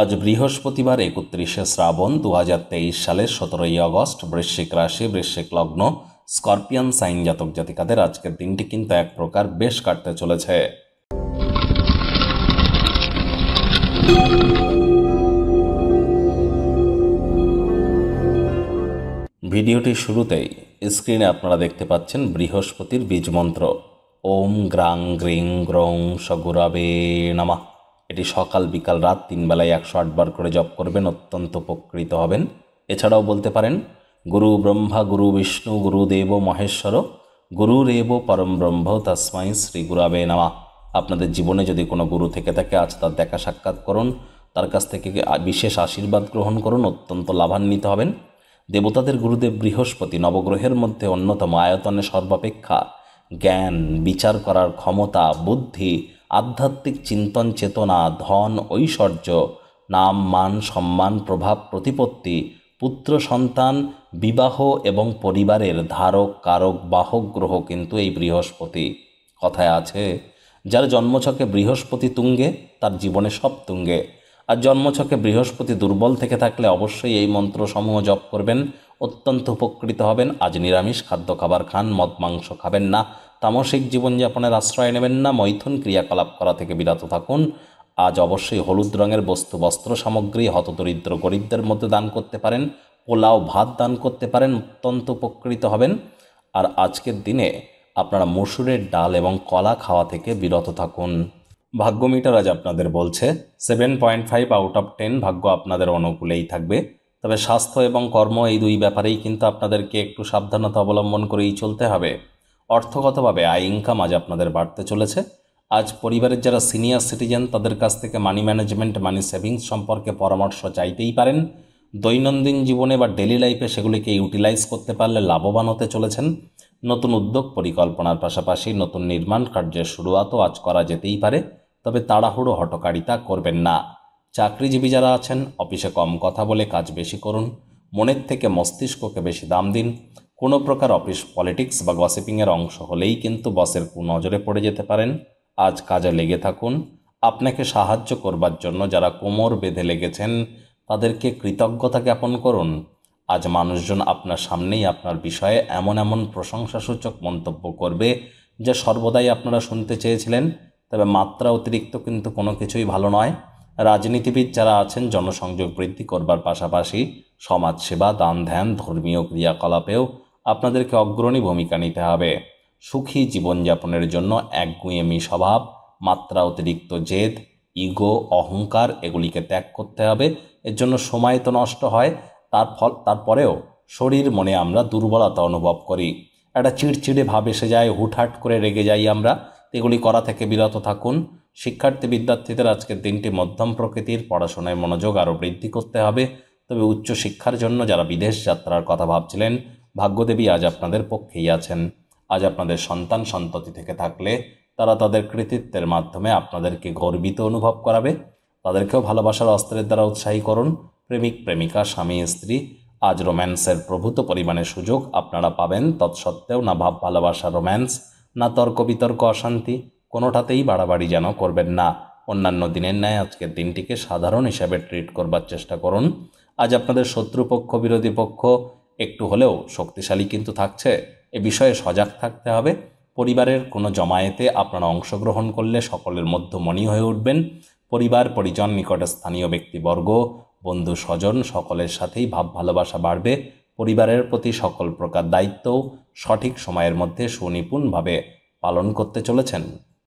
আজ বৃহস্পতিবার একত্রিশে শ্রাবণ দু সালের সতেরোই অগস্ট বৃশ্চিক রাশি বৃশ্চিক লগ্ন স্করপিয়ান সাইন জাতক জাতিকাদের আজকের দিনটি কিন্তু এক প্রকার বেশ কাটতে চলেছে ভিডিওটি শুরুতেই স্ক্রিনে আপনারা দেখতে পাচ্ছেন বৃহস্পতির বীজমন্ত্র ওম গ্রাং গ্রিং গ্রং সগুরাবে নামা এটি সকাল বিকাল রাত তিন বেলায় একশো আটবার করে জপ করবেন অত্যন্ত উপকৃত হবেন এছাড়াও বলতে পারেন গুরু ব্রহ্মা গুরু বিষ্ণু গুরুদেব মহেশ্বর রেব পরম ব্রহ্ম তাসমাই শ্রী গুরাবে নামা আপনাদের জীবনে যদি কোনো গুরু থেকে থাকে আজ তার দেখা সাক্ষাৎ করুন তার কাছ থেকে বিশেষ আশীর্বাদ গ্রহণ করুন অত্যন্ত লাভান্বিত হবেন দেবতাদের গুরুদেব বৃহস্পতি নবগ্রহের মধ্যে অন্যতম আয়তনে সর্বাপেক্ষা জ্ঞান বিচার করার ক্ষমতা বুদ্ধি আধ্যাত্মিক চিন্তন চেতনা ধন ঐশ্বর্য নাম মান সম্মান প্রভাব প্রতিপত্তি পুত্র সন্তান বিবাহ এবং পরিবারের ধারক কারক বাহক গ্রহ কিন্তু এই বৃহস্পতি কথায় আছে যার জন্মছকে বৃহস্পতি তুঙ্গে তার জীবনে সব তুঙ্গে আর জন্মছকে বৃহস্পতি দুর্বল থেকে থাকলে অবশ্যই এই মন্ত্রসমূহ জপ করবেন অত্যন্ত উপকৃত হবেন আজ নিরামিষ খাদ্য খাবার খান মদ মাংস খাবেন না তামসিক জীবনযাপনের আশ্রয় নেবেন না মৈথুন ক্রিয়াকলাপ করা থেকে বিরত থাকুন আজ অবশ্যই হলুদ রঙের বস্তু বস্ত্র সামগ্রী হতদরিদ্র গরিবদের মধ্যে দান করতে পারেন পোলাও ভাত দান করতে পারেন অত্যন্ত উপকৃত হবেন আর আজকের দিনে আপনারা মসুরের ডাল এবং কলা খাওয়া থেকে বিরত থাকুন ভাগ্য মিটার আজ আপনাদের বলছে seven point five out of ten ভাগ্য আপনাদের অনুকূলেই থাকবে তবে স্বাস্থ্য এবং কর্ম এই দুই ব্যাপারেই কিন্তু আপনাদেরকে একটু সাবধানতা অবলম্বন করেই চলতে হবে অর্থগতভাবে আয় ইনকাম আজ আপনাদের বাড়তে চলেছে আজ পরিবারের যারা সিনিয়র সিটিজেন তাদের কাছ থেকে মানি ম্যানেজমেন্ট মানি সেভিংস সম্পর্কে পরামর্শ চাইতেই পারেন দৈনন্দিন জীবনে বা ডেলি লাইফে সেগুলিকে ইউটিলাইজ করতে পারলে লাভবান হতে চলেছেন নতুন উদ্যোগ পরিকল্পনার পাশাপাশি নতুন নির্মাণ কার্যের শুরুয়াতও আজ করা যেতেই পারে তবে তাড়াহুড়ো হটকারিতা করবেন না চাকরিজীবী যারা আছেন অফিসে কম কথা বলে কাজ বেশি করুন মনের থেকে মস্তিষ্ককে বেশি দাম দিন কোনো প্রকার অফিস পলিটিক্স বা গসিপিংয়ের অংশ হলেই কিন্তু বসের নজরে পড়ে যেতে পারেন আজ কাজে লেগে থাকুন আপনাকে সাহায্য করবার জন্য যারা কোমর বেঁধে লেগেছেন তাদেরকে কৃতজ্ঞতা জ্ঞাপন করুন আজ মানুষজন আপনার সামনেই আপনার বিষয়ে এমন এমন প্রশংসাসূচক মন্তব্য করবে যা সর্বদাই আপনারা শুনতে চেয়েছিলেন তবে মাত্রা অতিরিক্ত কিন্তু কোনো কিছুই ভালো নয় রাজনীতিবিদ যারা আছেন জনসংযোগ বৃদ্ধি করবার পাশাপাশি সমাজসেবা দান ধ্যান ধর্মীয় ক্রিয়াকলাপেও আপনাদেরকে অগ্রণী ভূমিকা নিতে হবে সুখী জীবনযাপনের জন্য একগুঁয়েমি স্বভাব মাত্রা অতিরিক্ত জেদ ইগো অহংকার এগুলিকে ত্যাগ করতে হবে এর জন্য সময় তো নষ্ট হয় তার ফল তারপরেও শরীর মনে আমরা দুর্বলতা অনুভব করি একটা চিড়চিড়ে ভাব এসে যায় হুটহাট করে রেগে যাই আমরা এগুলি করা থেকে বিরত থাকুন শিক্ষার্থী বিদ্যার্থীদের আজকের দিনটি মধ্যম প্রকৃতির পড়াশোনায় মনোযোগ আরও বৃদ্ধি করতে হবে তবে উচ্চশিক্ষার জন্য যারা বিদেশ যাত্রার কথা ভাবছিলেন ভাগ্যদেবী আজ আপনাদের পক্ষেই আছেন আজ আপনাদের সন্তান সন্ততি থেকে থাকলে তারা তাদের কৃতিত্বের মাধ্যমে আপনাদেরকে গর্বিত অনুভব করাবে তাদেরকেও ভালোবাসার অস্ত্রের দ্বারা উৎসাহী করুন প্রেমিক প্রেমিকা স্বামী স্ত্রী আজ রোম্যান্সের প্রভূত পরিমাণে সুযোগ আপনারা পাবেন তৎসত্ত্বেও না ভাব ভালোবাসা রোম্যান্স না তর্ক বিতর্ক অশান্তি কোনোটাতেই বাড়াবাড়ি যেন করবেন না অন্যান্য দিনের ন্যায় আজকের দিনটিকে সাধারণ হিসাবে ট্রিট করবার চেষ্টা করুন আজ আপনাদের শত্রুপক্ষ বিরোধী পক্ষ একটু হলেও শক্তিশালী কিন্তু থাকছে এ বিষয়ে সজাগ থাকতে হবে পরিবারের কোনো জমায়েতে আপনারা অংশগ্রহণ করলে সকলের মনি হয়ে উঠবেন পরিবার পরিজন নিকট স্থানীয় ব্যক্তিবর্গ বন্ধু স্বজন সকলের সাথেই ভাব ভালোবাসা বাড়বে পরিবারের প্রতি সকল প্রকার দায়িত্ব সঠিক সময়ের মধ্যে সুনিপুণভাবে পালন করতে চলেছেন